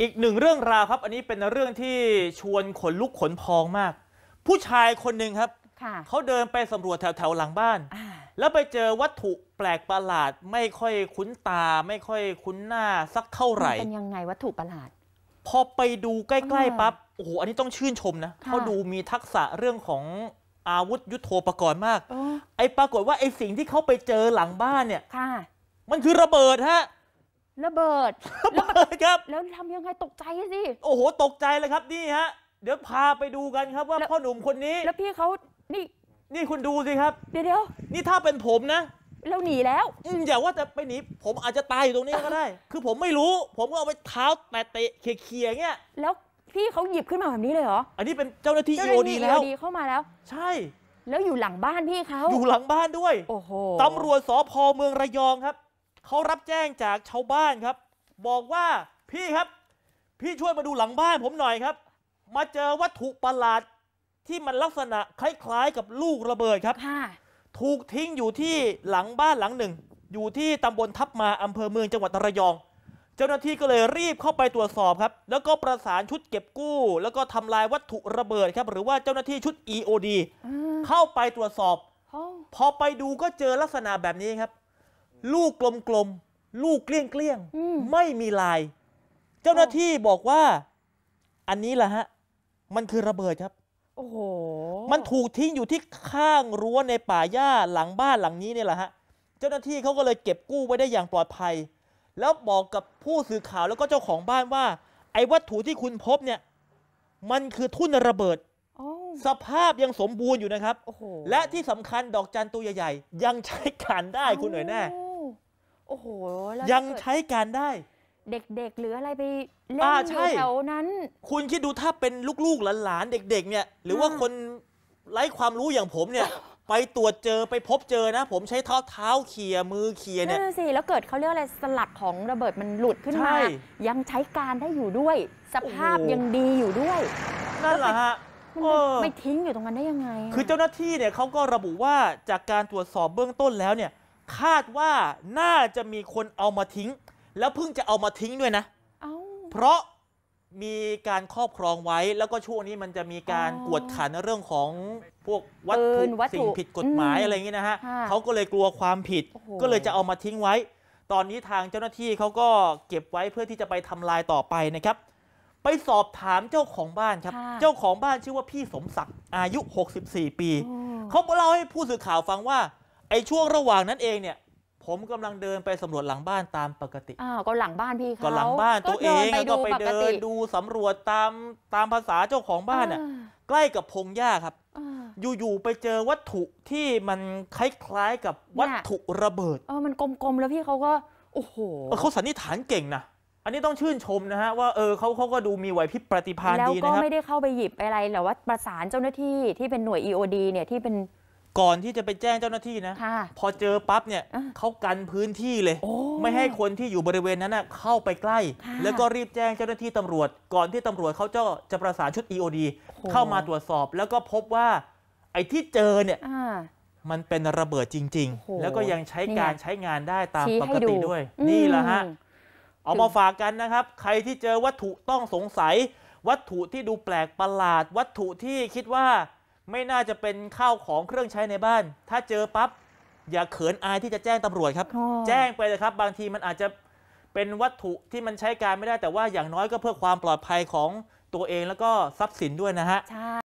อีกหนึ่งเรื่องราวครับอันนี้เป็นเรื่องที่ชวนขนลุกขนพองมาก ผู้ชายคนหนึ่งครับเขาเดินไปสำรวจแถวๆหลังบ้าน แล้วไปเจอวัตถุแปลกประหลาด ไม่ค่อยคุ้นตาไม่ค่อยคุ้นหน้าสักเท่าไหร่เป็นยังไงวัตถุประหลาด พอไปดูใกล้ๆ ปั๊บโอ้โหอันนี้ต้องชื่นชมนะเขาดูมีทักษะเรื่องของอาวุธยุโทโธปกรณ์มากไอ้ปรากฏว่าไอ้สิ่งที่เขาไปเจอหลังบ้านเนี่ยมันคือระเบิดฮะระเบิดระเบิดครับ แล้วทำยังไงตกใจสิโอ้โห ตกใจเลยครับนี่ฮะ เดี๋ยวพาไปดูกันครับว่าพ่อหนุ่มคนนี้แล้วพี่เขานี่ นี่คุณดูสิครับ เดี๋ยวเดี๋ยวนี่ถ้าเป็นผมนะเราหนีแล้วอย่าว่าจะไปหนีผมอาจจะตายอยู่ตรงนี้ก็ได้ คือผมไม่รู้ ผมก็เอาไปเท้าแตะเตะเขี่ยๆเงี้ยแล้วพี่เขาหยิบขึ้นมาแบบนี้เลยเหรออันนี้เป็นเจ้าหน้าที่โยดีแล้วเข้ามาแล้ว ใช่ แล้วอยู่หลังบ้านพี่เขาอยู่หลังบ้านด้วยโอ้โหตำรวจสพเมืองระยองครับเขารับแจ้งจากชาวบ้านครับ บอกว่าพี่ครับ พี่ช่วยมาดูหลังบ้านผมหน่อยครับ มาเจอวัตถุประหลาดที่มันลักษณะคล้ายๆกับลูกระเบิดครับถูกทิ้งอยู่ที่หลังบ้านหลังหนึ่ง อยู่ที่ตำบลทับมาอำเภอเมืองจังหวัดระยอง เจ้าหน้าที่ก็เลยรีบเข้าไปตรวจสอบครับ แล้วก็ประสานชุดเก็บกู้ แล้วก็ทำลายวัตถุระเบิดครับ หรือว่าเจ้าหน้าที่ชุด EOD เข้าไปตรวจสอบ พอไปดูก็เจอลักษณะแบบนี้ครับลูกกลมๆ ลูกเกลี้ยงเกลี้ยงไม่มีลาย เจ้าหน้าที่บอกว่า อันนี้แหละฮะ มันคือระเบิดครับ โอ้โหมันถูกทิ้งอยู่ที่ข้างรั้วในป่าหญ้าหลังบ้านหลังนี้เนี่ยแหละฮะ เจ้าหน้าที่เขาก็เลยเก็บกู้ไว้ได้อย่างปลอดภัย แล้วบอกกับผู้สื่อข่าวแล้วก็เจ้าของบ้านว่าไอ้วัตถุที่คุณพบเนี่ย มันคือทุ่นระเบิดสภาพยังสมบูรณ์อยู่นะครับ และที่สำคัญดอกจันตัวใหญ่ๆ ยังใช้การได้คุณหน่อยแน่โอ้โหยังใช้การได้ เด็กๆหรืออะไรไปเล่นอยู่แถวนั้น คุณคิดดูถ้าเป็นลูกๆหลานๆเด็กๆเนี่ยหรือว่าคนไร้ความรู้อย่างผมเนี่ยไปตรวจเจอไปพบเจอนะ ผมใช้เท้าเท้าเขี่ยมือเขี่ยเนี่ยนั่นสิแล้วเกิดเขาเรียกอะไรสลักของระเบิดมันหลุดขึ้นมา ยังใช้การได้อยู่ด้วย สภาพยังดีอยู่ด้วย นั่นแหละฮะไม่ทิ้งอยู่ตรงนั้นได้ยังไง คือเจ้าหน้าที่เนี่ยเขาก็ระบุว่าจากการตรวจสอบเบื้องต้นแล้วเนี่ยคาดว่าน่าจะมีคนเอามาทิ้ง แล้วเพิ่งจะเอามาทิ้งด้วยนะเพราะมีการครอบครองไว้ แล้วก็ช่วงนี้มันจะมีการกวดขันเรื่องของพวกวัตถุสิ่งผิดกฎหมายอะไรอย่างนี้นะฮะเขาก็เลยกลัวความผิด ก็เลยจะเอามาทิ้งไว้ ตอนนี้ทางเจ้าหน้าที่เขาก็เก็บไว้เพื่อที่จะไปทำลายต่อไปนะครับ ไปสอบถามเจ้าของบ้านครับ เจ้าของบ้านชื่อว่าพี่สมศักดิ์อายุ 64 ปีเขาเล่าให้ผู้สื่อข่าวฟังว่าไอ้ช่วงระหว่างนั้นเองเนี่ยผมกำลังเดินไปสำรวจหลังบ้านตามปกติอ้าวก็หลังบ้านพี่เขาก็หลังบ้านตัวเองก็ไปเดินดูสำรวจตามตามภาษาเจ้าของบ้านอ่ะใกล้กับพงหญ้าครับอยู่ๆไปเจอวัตถุที่มันคล้ายๆกับวัตถุระเบิด เออมันกลมๆแล้วพี่เขาก็ โอ้โหเขาสันนิษฐานเก่งนะอันนี้ต้องชื่นชมนะฮะว่าเออเขาเขาก็ดูมีไหวพริบปฏิภาณดีนะครับแล้วก็ไม่ได้เข้าไปหยิบอะไรหรือว่าประสานเจ้าหน้าที่ที่เป็นหน่วย EOD เนี่ยที่เป็นก่อนที่จะไปแจ้งเจ้าหน้าที่นะ พอเจอปั๊บเนี่ย เขากันพื้นที่เลย ไม่ให้คนที่อยู่บริเวณนั้นเข้าไปใกล้ แล้วก็รีบแจ้งเจ้าหน้าที่ตำรวจ ก่อนที่ตำรวจเขาจะจะประสานชุด EOD เข้ามาตรวจสอบแล้วก็พบว่า ไอ้ที่เจอเนี่ยมันเป็นระเบิดจริง ๆ แล้วก็ยังใช้การใช้งานได้ตามปกติด้วยนี่แหละฮะ เอามาฝากกันนะครับ ใครที่เจอวัตถุต้องสงสัยวัตถุที่ดูแปลกประหลาด วัตถุที่คิดว่าไม่น่าจะเป็นข้าวของเครื่องใช้ในบ้าน ถ้าเจอปั๊บ อย่าเขินอายที่จะแจ้งตำรวจครับ แจ้งไปเลยครับ บางทีมันอาจจะเป็นวัตถุที่มันใช้การไม่ได้แต่ว่าอย่างน้อยก็เพื่อความปลอดภัยของตัวเองแล้วก็ทรัพย์สินด้วยนะฮะ